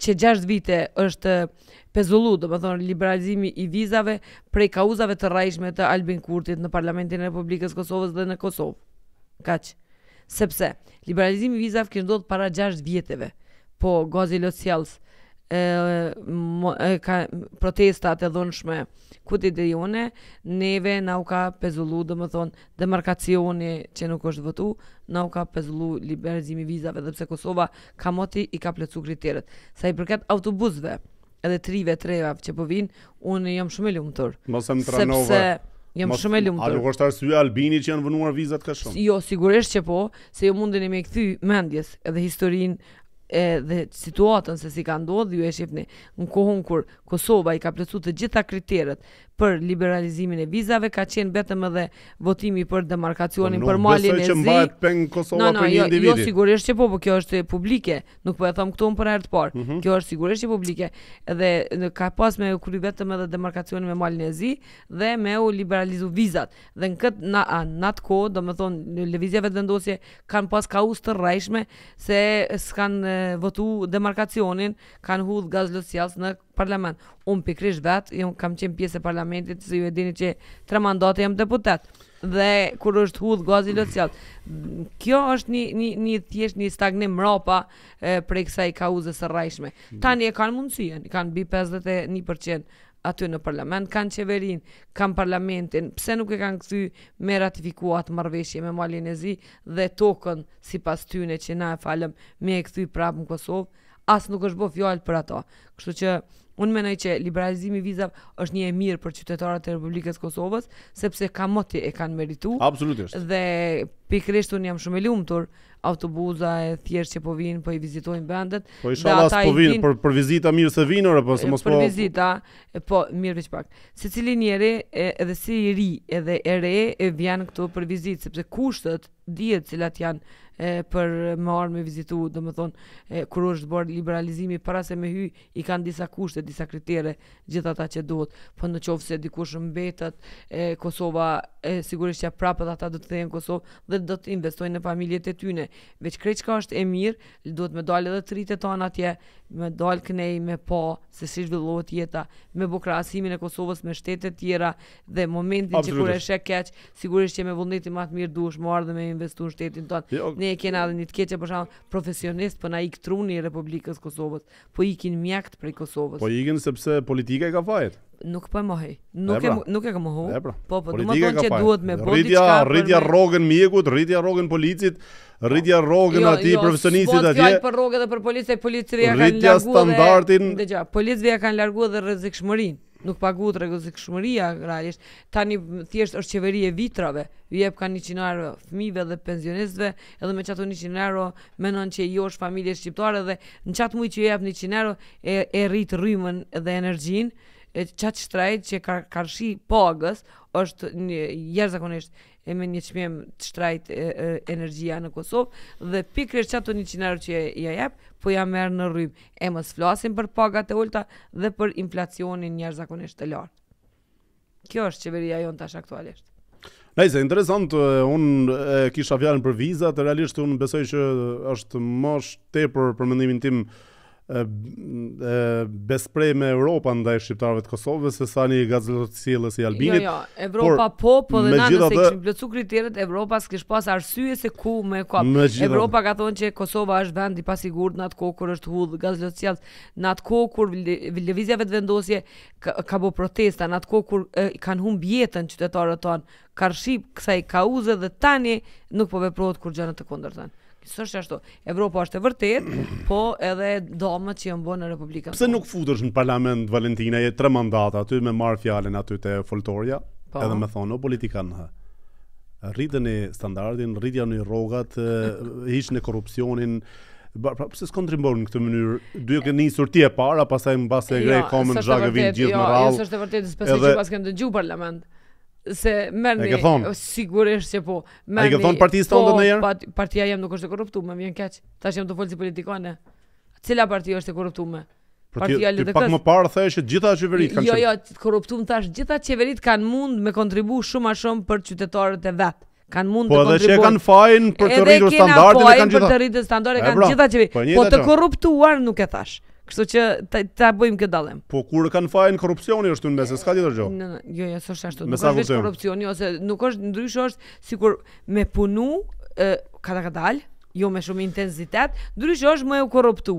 që 6 vite është pezullu, do më thonë, liberalizimi i vizave prej kauzave të rajshme të Albin Kurtit në Parlamentin e Republikës Kosovës dhe në Kosovë. Kaq. Sepse, liberalizimi i vizave kështë të para 6 vjetëve, po gazi lotë e, ka protestat e dhunshme kuti dhe jone, neve na u ka pezullu, dhe më thonë, demarkacioni që nuk është votu, na u ka pezullu liberizimi vizave, dhe pse Kosova ka moti i ka plecu kriterët. Sa i përket autobuzve, edhe trive, treve që po vinë, unë jam shumë e lumë tërë. Sepse, Jam Mas, shumë e lumtur. A nuk është arsye Albini që janë vënuar vizat ka shumë? Jo, sigurisht që po, se jo mundeni me kthy mendjes edhe historinë dhe situatën se si ka ndodhur ju e shihni në kohën kur Kosova i ka plotësuar të gjitha kriteret për liberalizimin e vizave ka qenë vetëm edhe votimi për demarkacionin po për malin e zi. No, no, jo, jo, jo sigurisht që po, po kjo është publike, nuk po e them këtu unë për herë të parë. Mm -hmm. Kjo është sigurisht e publike. Edhe në, ka pas me kur i vetëm edhe demarkacionin me malin e zi dhe me u liberalizu vizat. Dhe në kët na nat kod, domethënë lëvizjet vendosje kanë pas kaus të rrejshme se s'kan votu demarkacionin kanë hudh gazlosjas në parlament unë pikrish vetë ju kam qenë pjesë e parlamentit se ju e dini që tre mandate jam deputet dhe kur është hudh gazi lotsjat kjo është një një një thjesht një stagnim mrapa prej kësaj kauzës së rrajshme mhm. tani e kanë mundësinë kanë mbi 51% aty në parlament kanë qeverin, kanë parlamentin, pse nuk e kanë këthy me ratifikuat marveshje me Malinezi dhe tokën si pas tyne që na e falem me e këthy prapë në Kosovë, asë nuk është bo fjallë për ato. Kështu që Unë mendoj që liberalizimi i vizave është një e mirë për qytetarët e Republikës Kosovës, sepse ka moti e kanë merituar. Absolutisht. Dhe pikrisht un jam shumë i lumtur autobuza e thjesht që po vijnë po i vizitojnë vendet. Po i shohim po vijnë për për vizita mirë se vijnë apo se mos po. Për vizita, po mirë veç pak. Secili njeri edhe si i ri, edhe e re e vjen këtu për vizitë sepse kushtet dihet cilat janë e, për më arë me vizitu, dhe më thonë, e, është bërë liberalizimi, para se me hy, i kanë disa kushte, disa kriterë, gjitha ta që duhet, për po në qovë se dikush mbetët, e, Kosova, e, sigurisht që prapët ata dhe të thejen Kosovë, dhe do të investojnë në familjet e tyne. Veç krej që ka është e mirë, do të me dalë edhe të rritë tonë atje, me dalë kënej, me po, se si zhvillohet jeta, me bukrasimin e Kosovës, me shtetet tjera, dhe momentin Absolutis. që kur e shek keq, sigurisht që me vullnetin matë mirë duesh, më ardhe me investu në shtetin tonë. Jo, ne e kena edhe një të keqe për shkak profesionist, po na ik truni i Republikës Kosovës, po ikin mjekt prej Kosovës. Po ikin sepse politika e ka fajet. Nuk po e mohoj. Nuk e nuk e kam mohu. Po po, do të thonë që duhet me bodi diçka. Rritja rrogën mjekut, rritja rrogën policit, rritja rrogën jo, aty jo, profesionistit aty. Jo, jo, për rrogë dhe për policë, policëria kanë larguar. Rritja standardin. Dgjaj, policëria kanë larguar dhe rrezikshmërinë nuk paguhet të këshmëria, realisht, tani thjesht është qeveri e vitrave, ju jep ka një qinarë fmive dhe penzionistve, edhe me qatë një qinarë menon që jo është familje shqiptare dhe në qatë mujë që ju jep një qinarë e, e rritë rrymën dhe energjin, Çat qatë shtrajt që ka karshi pagës, është një jërë zakonisht e me një qmim të shtrajt e, e, energjia në Kosovë dhe pikre që ato një qinarë që ja ajep po ja merë në rrymë e më flasim për pagat e ulta dhe për inflacionin njërë zakonisht të lartë kjo është qeveria jonë të ashtë aktualisht Nëjse, interesant un e kisha fjalën për vizat, realisht un besoj që është më shtepër për mendimin tim e, besprej me Europa ndaj shqiptarëve të Kosovës, se sa një gazetot i Albinit. Jo, jo, Europa por, po, po dhe na nëse dhe... këshmë plëcu kriterit, Europa s'kish pas arsye se ku me ka. Evropa Europa ka thonë që Kosova është vend i pasigurt në atë kohë kur është hudhë gazetot cilës, në atë kohë kur vilevizjave të vendosje ka, ka bo protesta, në atë kohë kur kanë hum bjetën qytetarët tonë, ka kësaj kauze dhe tani nuk po veprohet kur gjënë të kondërtën. Kështu është ashtu. Evropa është e vërtetë, po edhe domat që janë bënë në Republikën. Pse nuk futesh në parlament Valentina, je tre mandata aty me marr fjalën aty te Foltorja, po. edhe më thonë o politikan. hë? Rritën e standardin, rritja në rrogat, hiq në korrupsionin. Pra pëse s'kon të në këtë mënyrë Duhë këtë një ti e para Pasaj më basë e jo, grej komën Zhagëvin gjithë në rralë Jo, jo, jo, jo, jo, jo, jo, jo, se merrni sigurisht që po merrni ai ka thon partisë po, në ndonjëherë partia jam nuk është e korruptuar më vjen keq tash jam të folsi politikane cila parti është e korruptuar Partia e ldk ti Pak më parë thaje se gjitha qeveritë kanë. Jo, jo, korruptum tash gjitha qeveritë kanë mund me kontribu shumë më shumë për qytetarët e vet. Kan mund po të kontribuojnë. Po edhe që kanë fajin për të rritur standardin e kanë gjithë. Edhe kena kanë për të rritur standardin e kanë gjitha qeveritë. Po, po të korruptuar nuk e thash. Kështu që ta, ta bëjmë këtë dallim. Po kur kanë fajin korrupsioni është në mesë, s'ka tjetër gjë. Jo, jo, jo, s'është ashtu. Me nuk është vetëm korrupsioni ose nuk është ndryshe është sikur me punu ë ka kadal, jo me shumë intensitet, ndryshe është më e korruptu.